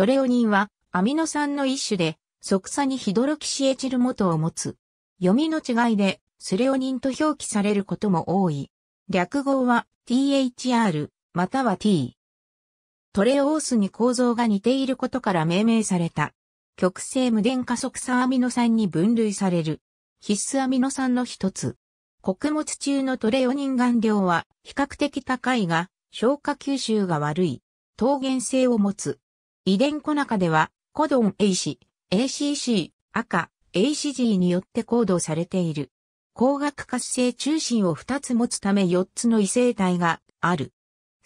トレオニンはアミノ酸の一種で、即座にヒドロキシエチル元を持つ。読みの違いで、スレオニンと表記されることも多い。略語は THR または T。トレオースに構造が似ていることから命名された。極性無電化即酸アミノ酸に分類される。必須アミノ酸の一つ。穀物中のトレオニン含量は比較的高いが、消化吸収が悪い。糖原性を持つ。遺伝子中では、コドン A 氏、ACC、赤、ACG によってコードされている。光学活性中心を2つ持つため4つの異性体がある。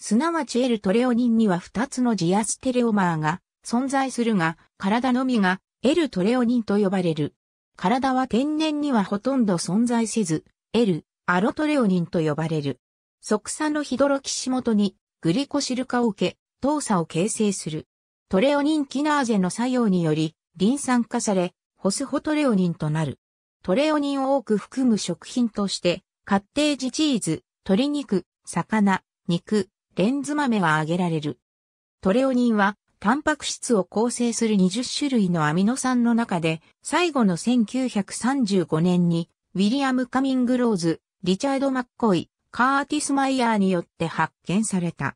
すなわち L トレオニンには2つのジアステレオマーが存在するが、体のみが L トレオニンと呼ばれる。体は天然にはほとんど存在せず、L、アロトレオニンと呼ばれる。即鎖のヒドロキシ元にグリコシル化を受け、糖鎖を形成する。トレオニンキナーゼの作用により、リン酸化され、ホスホトレオニンとなる。トレオニンを多く含む食品として、カッテージチーズ、鶏肉、魚、肉、レンズ豆は挙げられる。トレオニンは、タンパク質を構成する20種類のアミノ酸の中で、最後の1935年に、ウィリアム・カミングローズ、リチャード・マッコイ、カーティス・マイヤーによって発見された。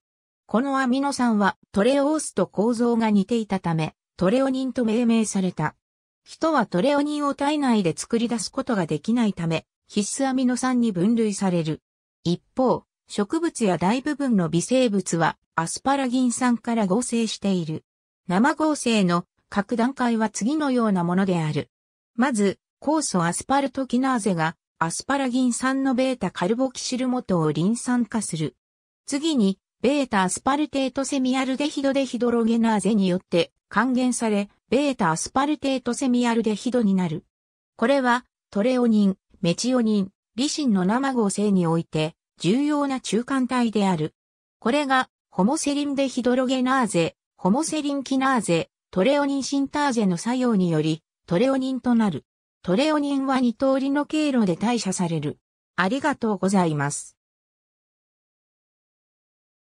このアミノ酸はトレオースと構造が似ていたため、トレオニンと命名された。人はトレオニンを体内で作り出すことができないため、必須アミノ酸に分類される。一方、植物や大部分の微生物はアスパラギン酸から合成している。生合成の各段階は次のようなものである。まず、酵素アスパルトキナーゼがアスパラギン酸のベータカルボキシル元をリン酸化する。次に、ベータアスパルテートセミアルデヒドデヒドロゲナーゼによって還元され、ベータアスパルテートセミアルデヒドになる。これは、トレオニン、メチオニン、リシンの生合成において、重要な中間体である。これが、ホモセリンデヒドロゲナーゼ、ホモセリンキナーゼ、トレオニンシンターゼの作用により、トレオニンとなる。トレオニンは2通りの経路で代謝される。ありがとうございます。